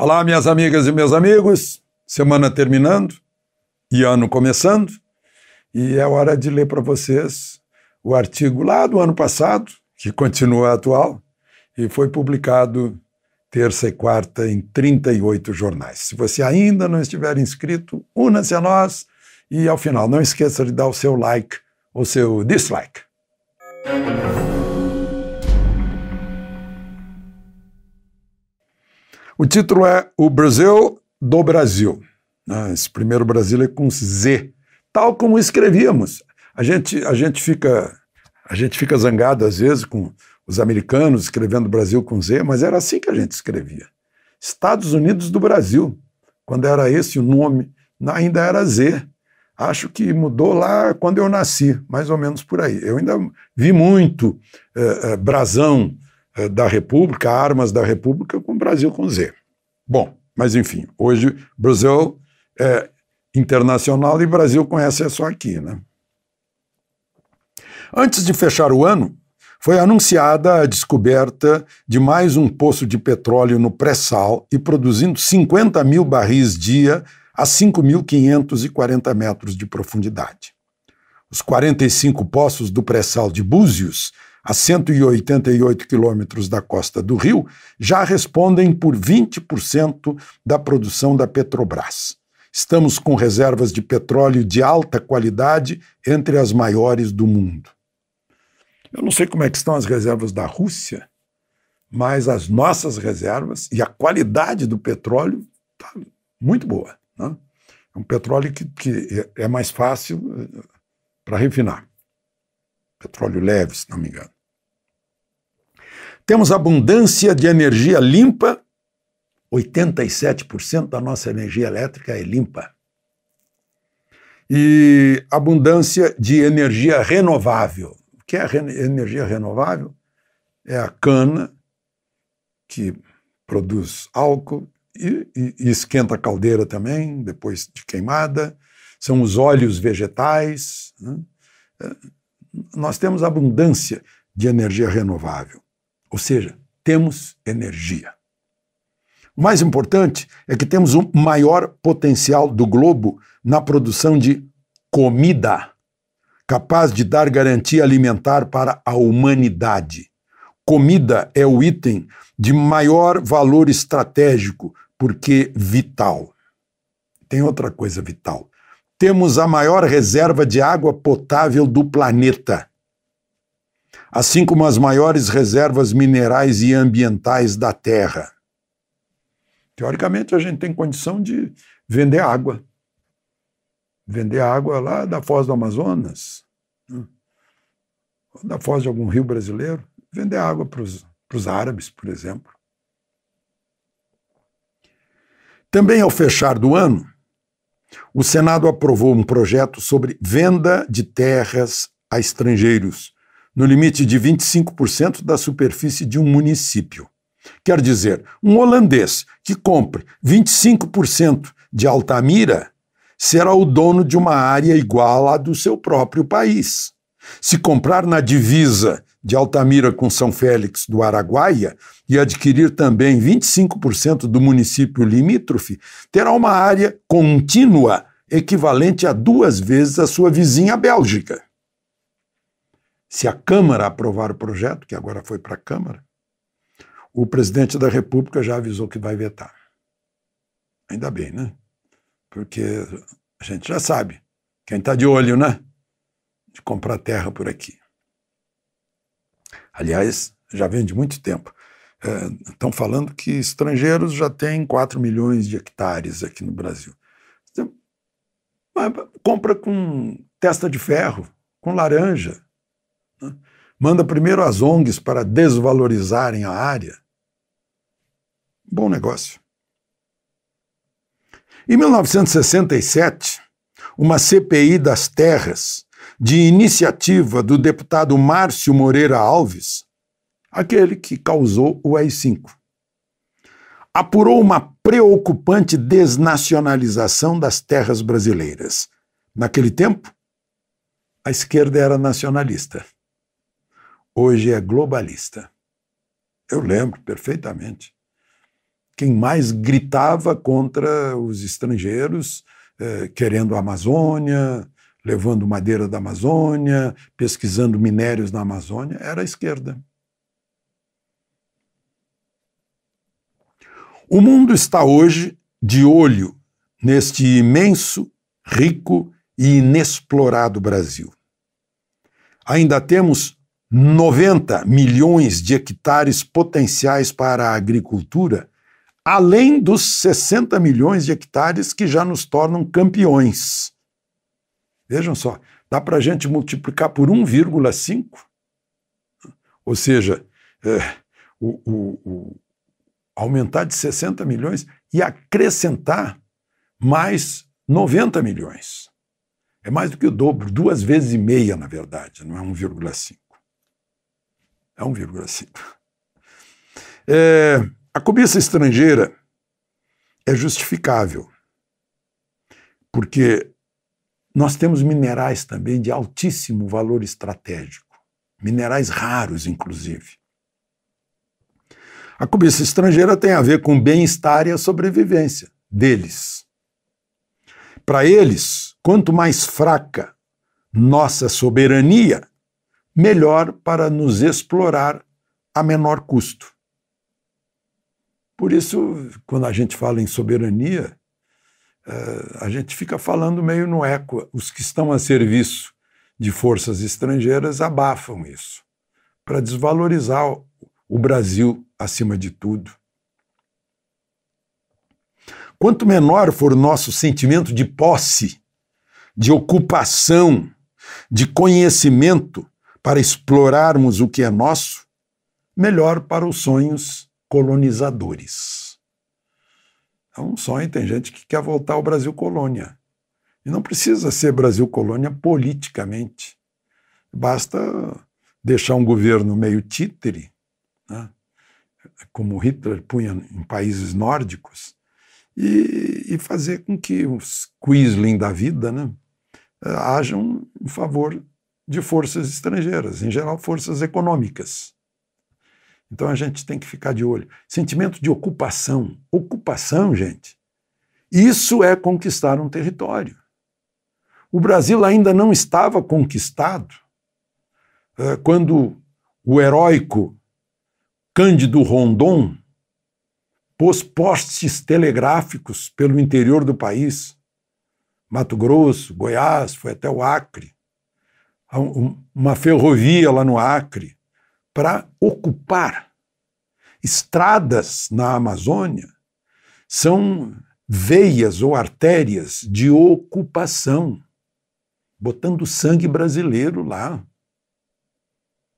Olá, minhas amigas e meus amigos. Semana terminando e ano começando, e é hora de ler para vocês o artigo lá do ano passado, que continua atual e foi publicado terça e quarta em 38 jornais. Se você ainda não estiver inscrito, una-se a nós e ao final não esqueça de dar o seu like ou seu dislike. O título é O Brasil do Brasil. Ah, esse primeiro Brasil é com Z, tal como escrevíamos. A gente, a gente fica a gente fica zangado às vezes com os americanos escrevendo Brasil com Z, mas era assim que a gente escrevia. Estados Unidos do Brasil, quando era esse o nome, ainda era Z. Acho que mudou lá quando eu nasci, mais ou menos por aí. Eu ainda vi muito é, é, brasão, eh, da República, armas da República com o Brasil com Z. Bom, mas enfim, hoje Brasil é internacional e Brasil conhece é só aqui, né? Antes de fechar o ano, foi anunciada a descoberta de mais um poço de petróleo no pré-sal e produzindo 50 mil barris dia a 5.540 metros de profundidade. Os 45 poços do pré-sal de Búzios a 188 quilômetros da costa do Rio, já respondem por 20% da produção da Petrobras. Estamos com reservas de petróleo de alta qualidade entre as maiores do mundo. Eu não sei como é que estão as reservas da Rússia, mas as nossas reservas e a qualidade do petróleo está muito boa. Né? É um petróleo que, que é, é mais fácil eh, para refinar. Petróleo leve, se não me engano. Temos abundância de energia limpa, 87% da nossa energia elétrica é limpa. E abundância de energia renovável. O que é energia renovável? É a cana, que produz álcool e, e, e, esquenta a caldeira também, depois de queimada. São os óleos vegetais. Né? É, nós temos abundância de energia renovável. Ou seja, temos energia. O mais importante é que temos o maior potencial do globo na produção de comida, capaz de dar garantia alimentar para a humanidade. Comida é o item de maior valor estratégico, porque vital. Tem outra coisa vital. Temos a maior reserva de água potável do planeta assim como as maiores reservas minerais e ambientais da Terra. Teoricamente, a gente tem condição de vender água. Vender água lá da foz do Amazonas, né? da foz de algum rio brasileiro, vender água para os árabes, por exemplo. Também ao fechar do ano, o Senado aprovou um projeto sobre venda de terras a estrangeiros no limite de 25% da superfície de um município. Quer dizer, um holandês que compre 25% de Altamira será o dono de uma área igual à do seu próprio país. Se comprar na divisa de Altamira com São Félix do Araguaia e adquirir também 25% do município limítrofe, terá uma área contínua equivalente a duas vezes a sua vizinha Bélgica se a Câmara aprovar o projeto, que agora foi para a Câmara, o presidente da República já avisou que vai vetar. Ainda bem, né? Porque a gente já sabe. Quem está de olho, né? De comprar terra por aqui. Aliás, já vem de muito tempo. Estão é, falando que estrangeiros já têm 4 milhões de hectares aqui no Brasil. Então, mas compra com testa de ferro, com laranja, né? Manda primeiro as ONGs para desvalorizarem a área. Bom negócio. Em 1967, uma CPI das terras, de iniciativa do deputado Márcio Moreira Alves, aquele que causou o AI-5, apurou uma preocupante desnacionalização das terras brasileiras. Naquele tempo, a esquerda era nacionalista hoje é globalista. Eu lembro perfeitamente. Quem mais gritava contra os estrangeiros, eh, querendo a Amazônia, levando madeira da Amazônia, pesquisando minérios na Amazônia, era a esquerda. O mundo está hoje de olho neste imenso, rico e inexplorado Brasil. Ainda temos 90 milhões de hectares potenciais para a agricultura, além dos 60 milhões de hectares que já nos tornam campeões. Vejam só, dá para a gente multiplicar por 1,5? Ou seja, é, o, o, o, aumentar de 60 milhões e acrescentar mais 90 milhões. É mais do que o dobro, duas vezes e meia, na verdade, não é 1,5. É 1,5. É, a cobiça estrangeira é justificável, porque nós temos minerais também de altíssimo valor estratégico, minerais raros, inclusive. A cobiça estrangeira tem a ver com o bem-estar e a sobrevivência deles. Para eles, quanto mais fraca nossa soberania, melhor para nos explorar a menor custo. Por isso, quando a gente fala em soberania, eh, a gente fica falando meio no eco. Os que estão a serviço de forças estrangeiras abafam isso, para desvalorizar o Brasil acima de tudo. Quanto menor for o nosso sentimento de posse, de ocupação, de conhecimento, para explorarmos o que é nosso, melhor para os sonhos colonizadores. É um sonho, tem gente que quer voltar ao Brasil colônia. E não precisa ser Brasil colônia politicamente. Basta deixar um governo meio títere, né? como Hitler punha em países nórdicos, e, e fazer com que os Quisling da vida né, eh, hajam em favor de forças estrangeiras, em geral forças econômicas. Então a gente tem que ficar de olho. Sentimento de ocupação. Ocupação, gente. Isso é conquistar um território. O Brasil ainda não estava conquistado eh, quando o heróico Cândido Rondon pôs postes telegráficos pelo interior do país, Mato Grosso, Goiás, foi até o Acre, uma ferrovia lá no Acre para ocupar estradas na Amazônia são veias ou artérias de ocupação, botando sangue brasileiro lá.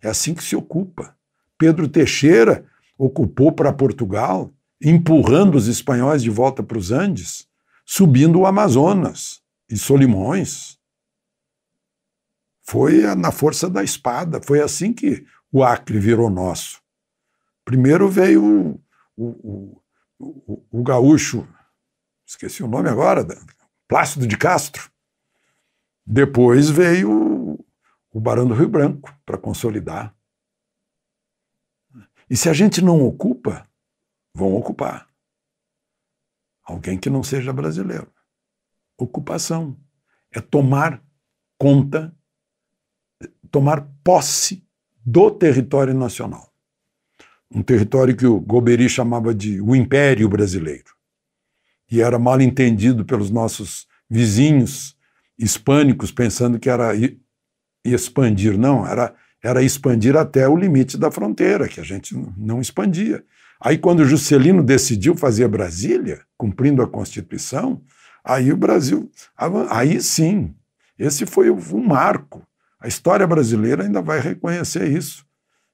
É assim que se ocupa. Pedro Teixeira ocupou para Portugal, empurrando os espanhóis de volta para os Andes, subindo o Amazonas e Solimões. Foi na força da espada, foi assim que o Acre virou nosso. Primeiro veio o, o, o, o gaúcho, esqueci o nome agora, Plácido de Castro. Depois veio o Barão do Rio Branco para consolidar. E se a gente não ocupa, vão ocupar. Alguém que não seja brasileiro. Ocupação é tomar conta tomar posse do território nacional. Um território que o Goberi chamava de o Império Brasileiro. E era mal entendido pelos nossos vizinhos hispânicos, pensando que era expandir. Não, era, era expandir até o limite da fronteira, que a gente não expandia. Aí, quando Juscelino decidiu fazer Brasília, cumprindo a Constituição, aí o Brasil. Aí sim, esse foi um marco a história brasileira ainda vai reconhecer isso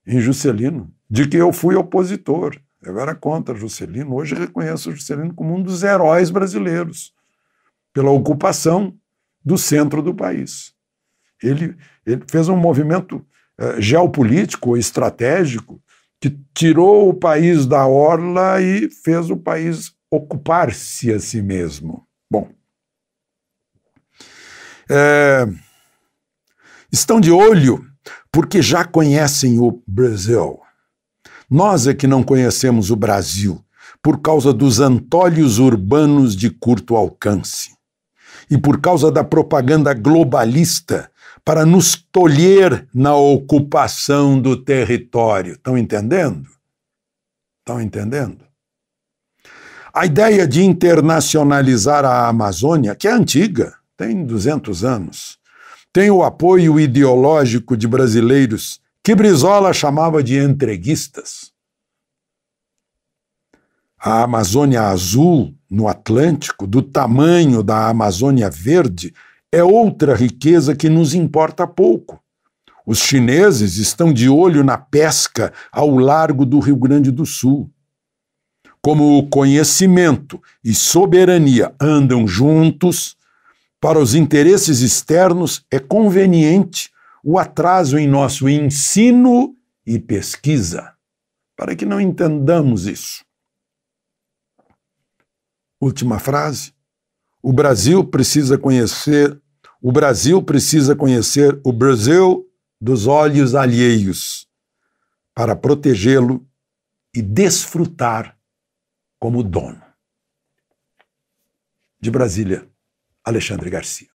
em Juscelino, de que eu fui opositor. Eu era contra Juscelino, hoje reconheço Juscelino como um dos heróis brasileiros pela ocupação do centro do país. Ele, ele fez um movimento eh, geopolítico, estratégico, que tirou o país da orla e fez o país ocupar-se a si mesmo. Bom. É... Estão de olho porque já conhecem o Brasil. Nós é que não conhecemos o Brasil por causa dos antolhos urbanos de curto alcance e por causa da propaganda globalista para nos tolher na ocupação do território. Estão entendendo? Estão entendendo? A ideia de internacionalizar a Amazônia, que é antiga, tem 200 anos, tem o apoio ideológico de brasileiros que Brizola chamava de entreguistas. A Amazônia Azul, no Atlântico, do tamanho da Amazônia Verde, é outra riqueza que nos importa pouco. Os chineses estão de olho na pesca ao largo do Rio Grande do Sul. Como o conhecimento e soberania andam juntos, para os interesses externos, é conveniente o atraso em nosso ensino e pesquisa, para que não entendamos isso. Última frase. O Brasil precisa conhecer, o Brasil precisa conhecer o Brasil dos olhos alheios para protegê-lo e desfrutar como dono. De Brasília. Alexandre Garcia.